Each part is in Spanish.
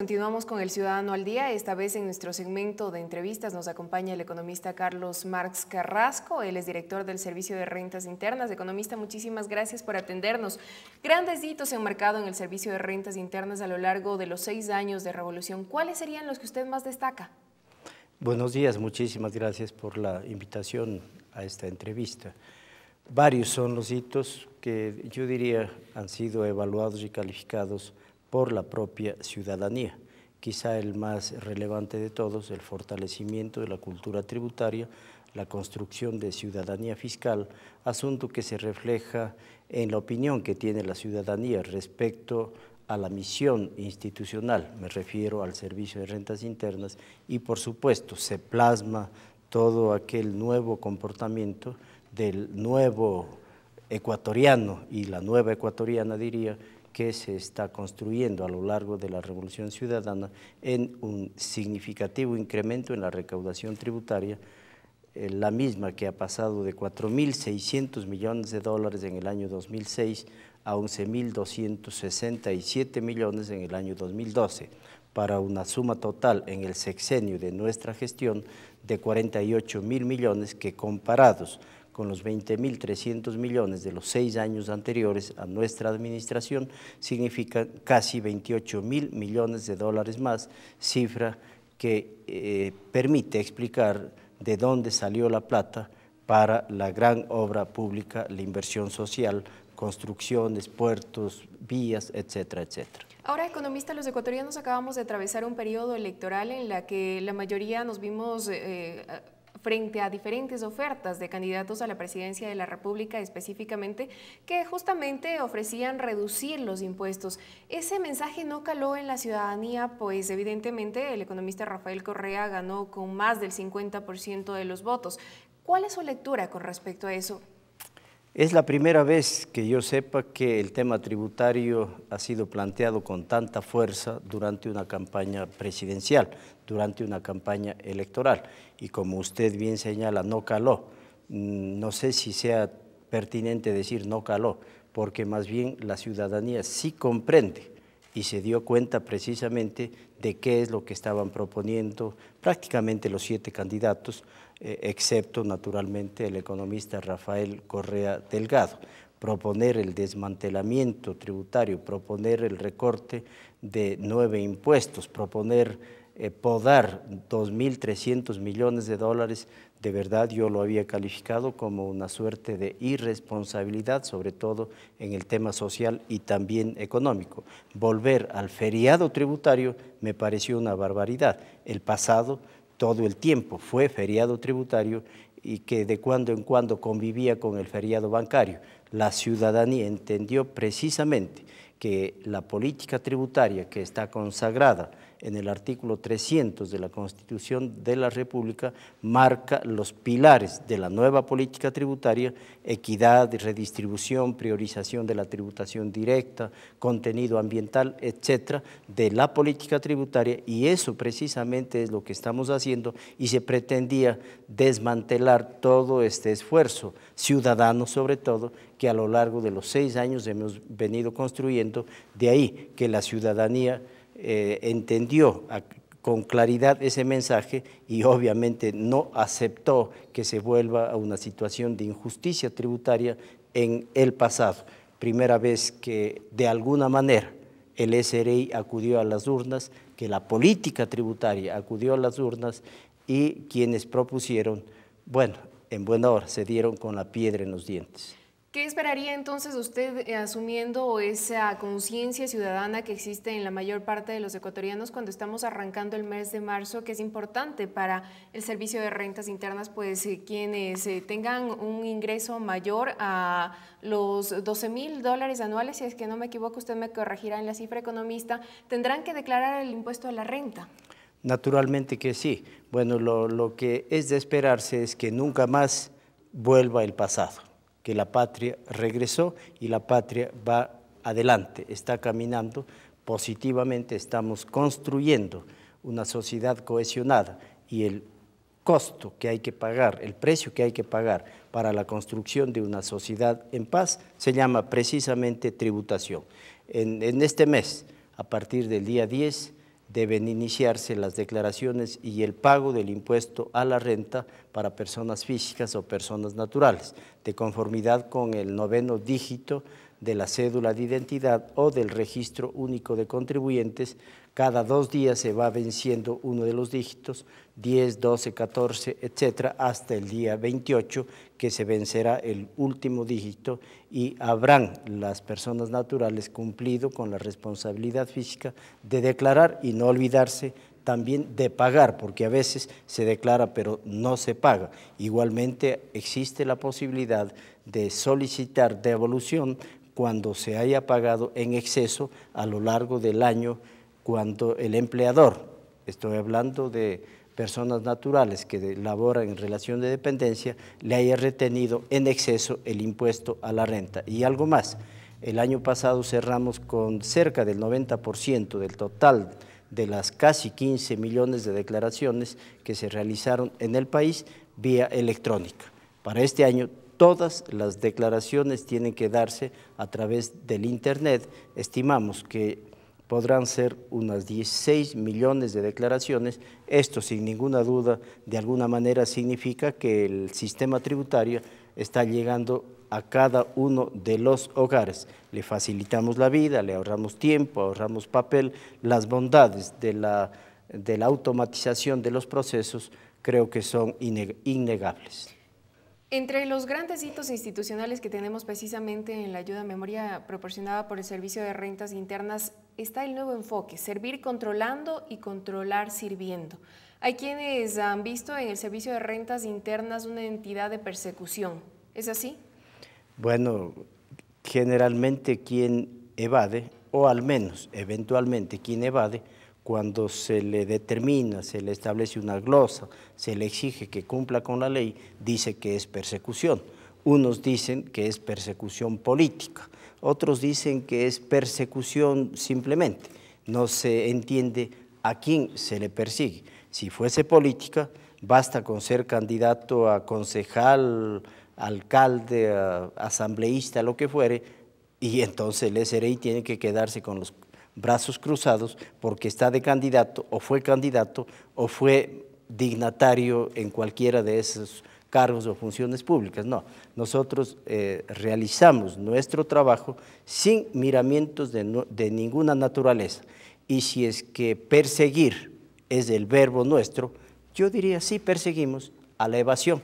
Continuamos con el Ciudadano al Día. Esta vez en nuestro segmento de entrevistas nos acompaña el economista Carlos Marx Carrasco. Él es director del Servicio de Rentas Internas. Economista, muchísimas gracias por atendernos. Grandes hitos se han marcado en el Servicio de Rentas Internas a lo largo de los seis años de revolución. ¿Cuáles serían los que usted más destaca? Buenos días, muchísimas gracias por la invitación a esta entrevista. Varios son los hitos que yo diría han sido evaluados y calificados por la propia ciudadanía. Quizá el más relevante de todos, el fortalecimiento de la cultura tributaria, la construcción de ciudadanía fiscal, asunto que se refleja en la opinión que tiene la ciudadanía respecto a la misión institucional, me refiero al servicio de rentas internas, y por supuesto se plasma todo aquel nuevo comportamiento del nuevo ecuatoriano y la nueva ecuatoriana, diría, que se está construyendo a lo largo de la Revolución Ciudadana en un significativo incremento en la recaudación tributaria, eh, la misma que ha pasado de 4.600 millones de dólares en el año 2006 a 11.267 millones en el año 2012, para una suma total en el sexenio de nuestra gestión de 48.000 mil millones que comparados con los 20.300 millones de los seis años anteriores a nuestra administración, significa casi mil millones de dólares más, cifra que eh, permite explicar de dónde salió la plata para la gran obra pública, la inversión social, construcciones, puertos, vías, etcétera, etcétera. Ahora, economistas, los ecuatorianos acabamos de atravesar un periodo electoral en la que la mayoría nos vimos eh, eh, frente a diferentes ofertas de candidatos a la presidencia de la República específicamente que justamente ofrecían reducir los impuestos. Ese mensaje no caló en la ciudadanía, pues evidentemente el economista Rafael Correa ganó con más del 50% de los votos. ¿Cuál es su lectura con respecto a eso? Es la primera vez que yo sepa que el tema tributario ha sido planteado con tanta fuerza durante una campaña presidencial, durante una campaña electoral. Y como usted bien señala, no caló. Mm, no sé si sea pertinente decir no caló, porque más bien la ciudadanía sí comprende y se dio cuenta precisamente de qué es lo que estaban proponiendo prácticamente los siete candidatos, eh, excepto naturalmente el economista Rafael Correa Delgado proponer el desmantelamiento tributario, proponer el recorte de nueve impuestos, proponer eh, podar 2.300 millones de dólares, de verdad yo lo había calificado como una suerte de irresponsabilidad, sobre todo en el tema social y también económico. Volver al feriado tributario me pareció una barbaridad. El pasado todo el tiempo fue feriado tributario y que de cuando en cuando convivía con el feriado bancario. La ciudadanía entendió precisamente que la política tributaria que está consagrada en el artículo 300 de la Constitución de la República, marca los pilares de la nueva política tributaria, equidad, redistribución, priorización de la tributación directa, contenido ambiental, etcétera, de la política tributaria y eso precisamente es lo que estamos haciendo y se pretendía desmantelar todo este esfuerzo ciudadano sobre todo que a lo largo de los seis años hemos venido construyendo, de ahí que la ciudadanía eh, entendió con claridad ese mensaje y obviamente no aceptó que se vuelva a una situación de injusticia tributaria en el pasado. Primera vez que de alguna manera el SRI acudió a las urnas, que la política tributaria acudió a las urnas y quienes propusieron, bueno, en buena hora se dieron con la piedra en los dientes. ¿Qué esperaría entonces usted eh, asumiendo esa conciencia ciudadana que existe en la mayor parte de los ecuatorianos cuando estamos arrancando el mes de marzo, que es importante para el servicio de rentas internas, pues eh, quienes eh, tengan un ingreso mayor a los 12 mil dólares anuales, si es que no me equivoco, usted me corregirá en la cifra economista, tendrán que declarar el impuesto a la renta? Naturalmente que sí. Bueno, lo que es de esperarse es que nunca más vuelva el pasado que la patria regresó y la patria va adelante, está caminando positivamente, estamos construyendo una sociedad cohesionada y el costo que hay que pagar, el precio que hay que pagar para la construcción de una sociedad en paz se llama precisamente tributación. En, este mes, a partir del día 10, deben iniciarse las declaraciones y el pago del impuesto a la renta para personas físicas o personas naturales, de conformidad con el noveno dígito de la cédula de identidad o del registro único de contribuyentes, cada dos días se va venciendo uno de los dígitos, 10, 12, 14, etcétera, hasta el día 28 que se vencerá el último dígito y habrán las personas naturales cumplido con la responsabilidad física de declarar y no olvidarse también de pagar, porque a veces se declara pero no se paga. Igualmente existe la posibilidad de solicitar devolución cuando se haya pagado en exceso a lo largo del año cuando el empleador, estoy hablando de personas naturales que laboran en relación de dependencia, le haya retenido en exceso el impuesto a la renta. Y algo más, el año pasado cerramos con cerca del 90% del total de las casi 15 millones de declaraciones que se realizaron en el país vía electrónica. Para este año Todas las declaraciones tienen que darse a través del Internet. Estimamos que podrán ser unas 16 millones de declaraciones. Esto, sin ninguna duda, de alguna manera significa que el sistema tributario está llegando a cada uno de los hogares. Le facilitamos la vida, le ahorramos tiempo, ahorramos papel. Las bondades de la, de la automatización de los procesos creo que son innegables. Entre los grandes hitos institucionales que tenemos precisamente en la ayuda a memoria proporcionada por el Servicio de Rentas Internas está el nuevo enfoque, servir controlando y controlar sirviendo. Hay quienes han visto en el Servicio de Rentas Internas una entidad de persecución. ¿Es así? Bueno, generalmente quien evade, o al menos eventualmente quien evade, cuando se le determina, se le establece una glosa, se le exige que cumpla con la ley, dice que es persecución. Unos dicen que es persecución política, otros dicen que es persecución simplemente. No se entiende a quién se le persigue. Si fuese política, basta con ser candidato a concejal, alcalde, asambleísta, lo que fuere, y entonces el SRI tiene que quedarse con los brazos cruzados porque está de candidato o fue candidato o fue dignatario en cualquiera de esos cargos o funciones públicas. No, nosotros eh, realizamos nuestro trabajo sin miramientos de, de ninguna naturaleza. Y si es que perseguir es el verbo nuestro, yo diría sí perseguimos a la evasión.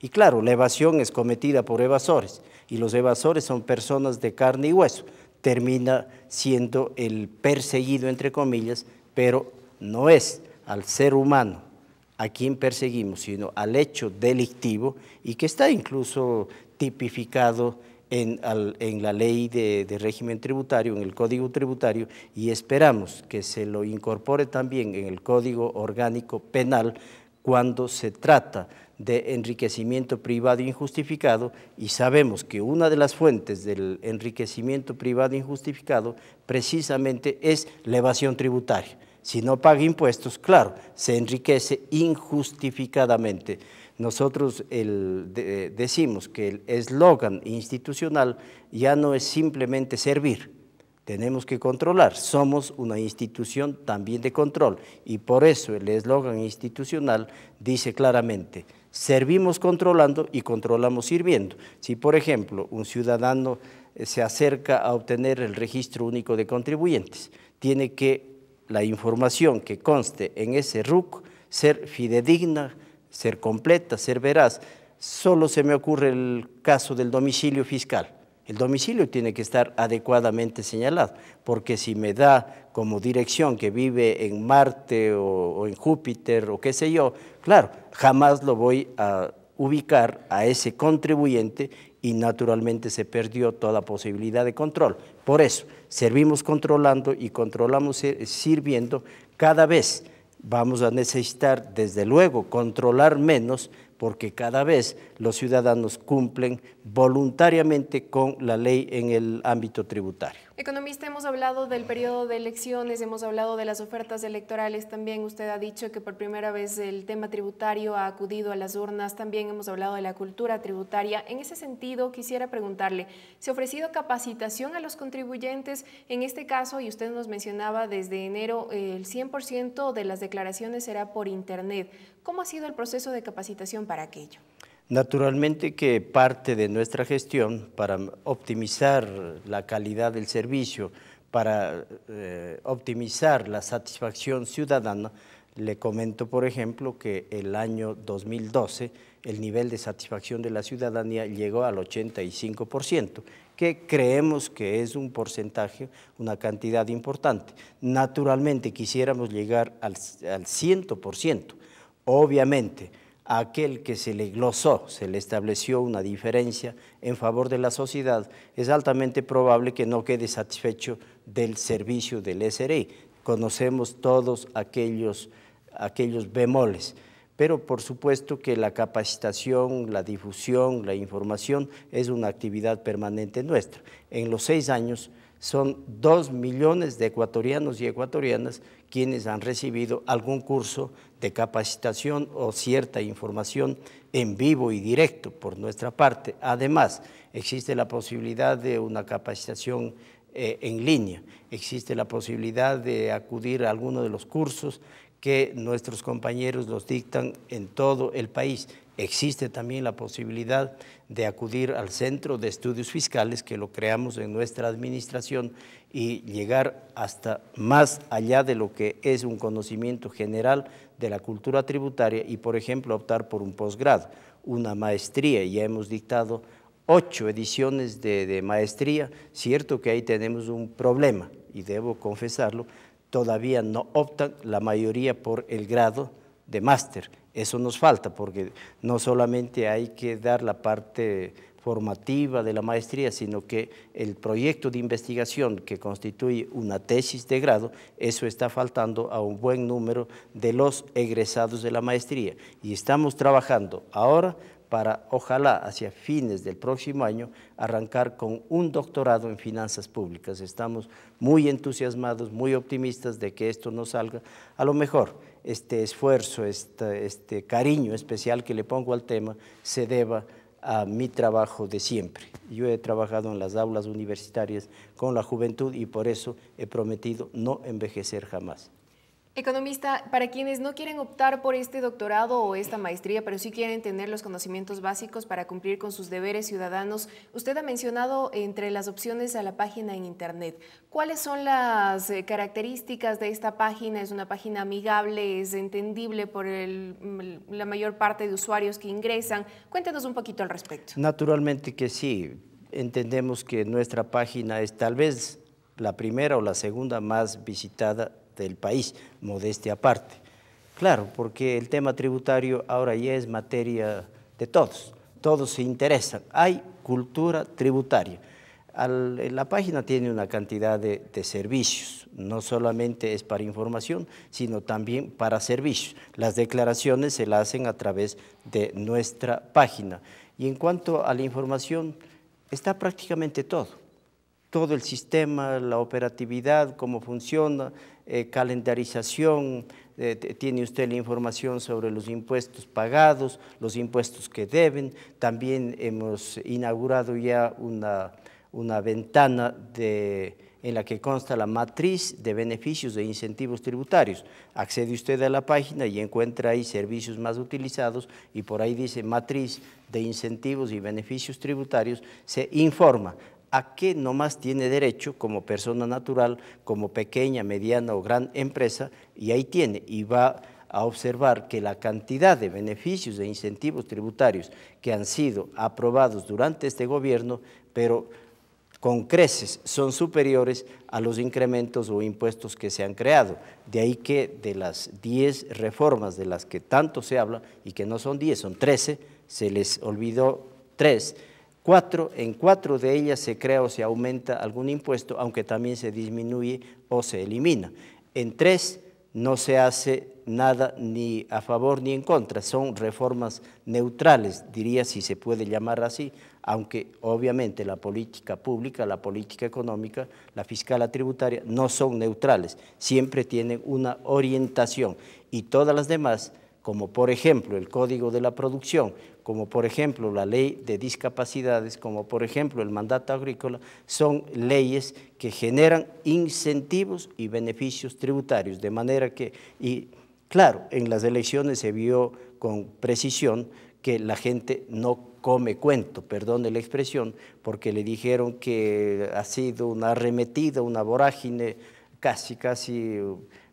Y claro, la evasión es cometida por evasores y los evasores son personas de carne y hueso termina siendo el perseguido, entre comillas, pero no es al ser humano a quien perseguimos, sino al hecho delictivo y que está incluso tipificado en, la ley de, de, régimen tributario, en el Código Tributario, y esperamos que se lo incorpore también en el Código Orgánico Penal cuando se trata de enriquecimiento privado injustificado y sabemos que una de las fuentes del enriquecimiento privado injustificado precisamente es la evasión tributaria. Si no paga impuestos, claro, se enriquece injustificadamente. Nosotros decimos que el eslogan institucional ya no es simplemente servir, tenemos que controlar. Somos una institución también de control y por eso el eslogan institucional dice claramente, servimos controlando y controlamos sirviendo. Si, por ejemplo, un ciudadano eh, se acerca a obtener el registro único de contribuyentes, tiene que la información que conste en ese RUC ser fidedigna, ser completa, ser veraz. Solo se me ocurre el caso del domicilio fiscal el domicilio tiene que estar adecuadamente señalado, porque si me da como dirección que vive en Marte o, en Júpiter o qué sé yo, claro, jamás lo voy a ubicar a ese contribuyente y naturalmente se perdió toda posibilidad de control. Por eso, servimos controlando y controlamos sirviendo cada vez. Vamos a necesitar, desde luego, controlar menos porque cada vez los ciudadanos cumplen voluntariamente con la ley en el ámbito tributario. Economista, hemos hablado del periodo de elecciones, hemos hablado de las ofertas electorales, también usted ha dicho que por primera vez el tema tributario ha acudido a las urnas, también hemos hablado de la cultura tributaria. En ese sentido, quisiera preguntarle, ¿se ha ofrecido capacitación a los contribuyentes? En este caso, y usted nos mencionaba desde enero, el 100% de las declaraciones será por Internet. ¿Cómo ha sido el proceso de capacitación para aquello? Naturalmente que parte de nuestra gestión para optimizar la calidad del servicio, para eh, optimizar la satisfacción ciudadana, le comento, por ejemplo, que el año 2012 el nivel de satisfacción de la ciudadanía llegó al 85%, que creemos que es un porcentaje, una cantidad importante. Naturalmente quisiéramos llegar al, al 100%. Obviamente, aquel que se le glosó, se le estableció una diferencia en favor de la sociedad, es altamente probable que no quede satisfecho del servicio del SRI. Conocemos todos aquellos, aquellos bemoles pero por supuesto que la capacitación, la difusión, la información es una actividad permanente nuestra. En los seis años son dos millones de ecuatorianos y ecuatorianas quienes han recibido algún curso de capacitación o cierta información en vivo y directo por nuestra parte. Además, existe la posibilidad de una capacitación eh, en línea, existe la posibilidad de acudir a alguno de los cursos que nuestros compañeros los dictan en todo el país. Existe también la posibilidad de acudir al Centro de Estudios Fiscales, que lo creamos en nuestra administración, y llegar hasta más allá de lo que es un conocimiento general de la cultura tributaria y, por ejemplo, optar por un posgrado, una maestría. Ya hemos dictado ocho ediciones de, de maestría. Cierto que ahí tenemos un problema, y debo confesarlo, todavía no optan la mayoría por el grado de máster. Eso nos falta porque no solamente hay que dar la parte formativa de la maestría, sino que el proyecto de investigación que constituye una tesis de grado, eso está faltando a un buen número de los egresados de la maestría. Y estamos trabajando ahora para, ojalá, hacia fines del próximo año, arrancar con un doctorado en finanzas públicas. Estamos muy entusiasmados, muy optimistas de que esto nos salga. A lo mejor este esfuerzo, este, este cariño especial que le pongo al tema se deba a mi trabajo de siempre. Yo he trabajado en las aulas universitarias con la juventud y por eso he prometido no envejecer jamás. Economista, para quienes no quieren optar por este doctorado o esta maestría, pero sí quieren tener los conocimientos básicos para cumplir con sus deberes ciudadanos, usted ha mencionado entre las opciones a la página en Internet. ¿Cuáles son las eh, características de esta página? ¿Es una página amigable? ¿Es entendible por mm, la mayor parte de usuarios que ingresan? Cuéntenos un poquito al respecto. Naturalmente que sí. Entendemos que nuestra página es tal vez la primera o la segunda más visitada del país, modestia aparte. Claro, porque el tema tributario ahora ya es materia de todos, todos se interesan. Hay cultura tributaria. Eh, la página tiene una cantidad de, de, servicios, no solamente es para información, sino también para servicios. Las declaraciones se las hacen a través de nuestra página. Y en cuanto a la información, está prácticamente todo. Todo el sistema, la operatividad, cómo funciona, eh, calendarización, eh, tiene usted la información sobre los impuestos pagados, los impuestos que deben. También hemos inaugurado ya una, ventana de, en la que consta la matriz de beneficios e incentivos tributarios. Accede usted a la página y encuentra ahí servicios más utilizados y por ahí dice matriz de incentivos y beneficios tributarios, se informa a qué nomás tiene derecho como persona natural, como pequeña, mediana o gran empresa, y ahí tiene, y va a observar que la cantidad de beneficios e incentivos tributarios que han sido aprobados durante este gobierno, pero con creces son superiores a los incrementos o impuestos que se han creado. De ahí que de las 10 reformas de las que tanto se habla, y que no son 10, son 13, se les olvidó 3 Cuatro, en cuatro de ellas se crea o se aumenta algún impuesto, aunque también se disminuye o se elimina. En tres no se hace nada ni a favor ni en contra, son reformas neutrales, diría si se puede llamar así, aunque obviamente la política pública, la política económica, la fiscal, la tributaria no son neutrales, siempre tienen una orientación y todas las demás como por ejemplo el Código de la Producción, como por ejemplo la Ley de Discapacidades, como por ejemplo el Mandato Agrícola, son leyes que generan incentivos y beneficios tributarios, de manera que, y claro, en las elecciones se vio con precisión que la gente no come cuento, perdone la expresión, porque le dijeron que ha sido una arremetida, una vorágine, casi, casi,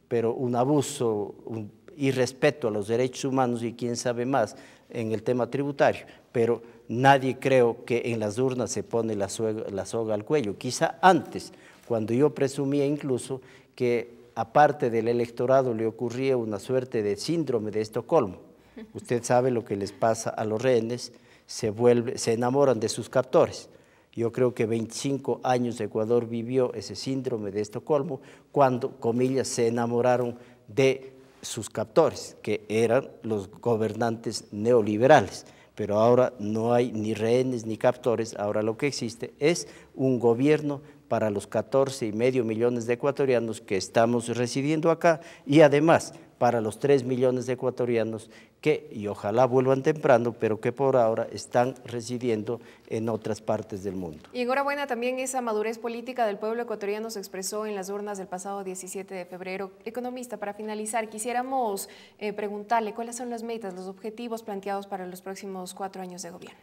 pero un abuso, un y respeto a los derechos humanos y quién sabe más en el tema tributario, pero nadie creo que en las urnas se pone la, soga, la al cuello. Quizá antes, cuando yo presumía incluso que aparte del electorado le ocurría una suerte de síndrome de Estocolmo. Usted sabe lo que les pasa a los rehenes, se, vuelve, se enamoran de sus captores. Yo creo que 25 años Ecuador vivió ese síndrome de Estocolmo cuando, comillas, se enamoraron de sus captores, que eran los gobernantes neoliberales. Pero ahora no hay ni rehenes ni captores, ahora lo que existe es un gobierno para los 14 y medio millones de ecuatorianos que estamos residiendo acá y además para los 3 millones de ecuatorianos que, y ojalá vuelvan temprano, pero que por ahora están residiendo en otras partes del mundo. Y enhorabuena también esa madurez política del pueblo ecuatoriano se expresó en las urnas del pasado 17 de febrero. Economista, para finalizar, quisiéramos eh, preguntarle cuáles son las metas, los objetivos planteados para los próximos cuatro años de gobierno.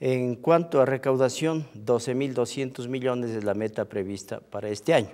En cuanto a recaudación, 12.200 millones es la meta prevista para este año.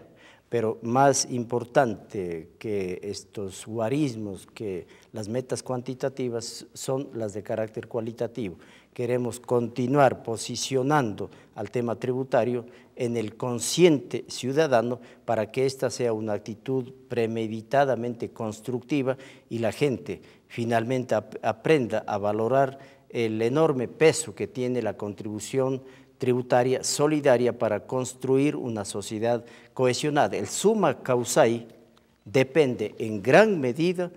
Pero más importante que estos guarismos, que las metas cuantitativas son las de carácter cualitativo. Queremos continuar posicionando al tema tributario en el consciente ciudadano para que esta sea una actitud premeditadamente constructiva y la gente finalmente aprenda a valorar el enorme peso que tiene la contribución tributaria solidaria para construir una sociedad cohesionada. El suma causai depende en gran medida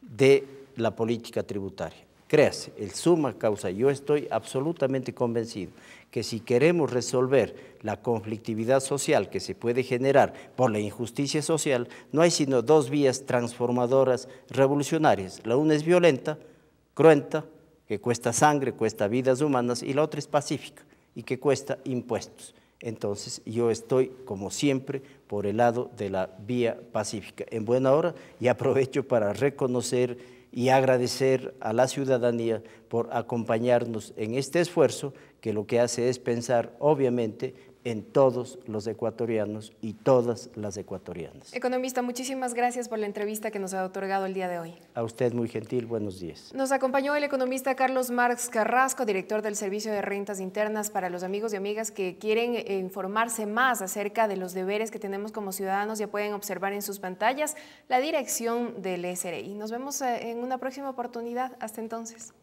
de la política tributaria. Créase, el suma causa. Yo estoy absolutamente convencido que si queremos resolver la conflictividad social que se puede generar por la injusticia social, no hay sino dos vías transformadoras revolucionarias. La una es violenta, cruenta, que cuesta sangre, cuesta vidas humanas, y la otra es pacífica y que cuesta impuestos. Entonces yo estoy, como siempre, por el lado de la vía pacífica. En buena hora y aprovecho para reconocer y agradecer a la ciudadanía por acompañarnos en este esfuerzo que lo que hace es pensar, obviamente, en todos los ecuatorianos y todas las ecuatorianas. Economista, muchísimas gracias por la entrevista que nos ha otorgado el día de hoy. A usted muy gentil, buenos días. Nos acompañó el economista Carlos Marx Carrasco, director del Servicio de Rentas Internas para los amigos y amigas que quieren eh, informarse más acerca de los deberes que tenemos como ciudadanos. Ya pueden observar en sus pantallas la dirección del SRI. Nos vemos eh, en una próxima oportunidad. Hasta entonces.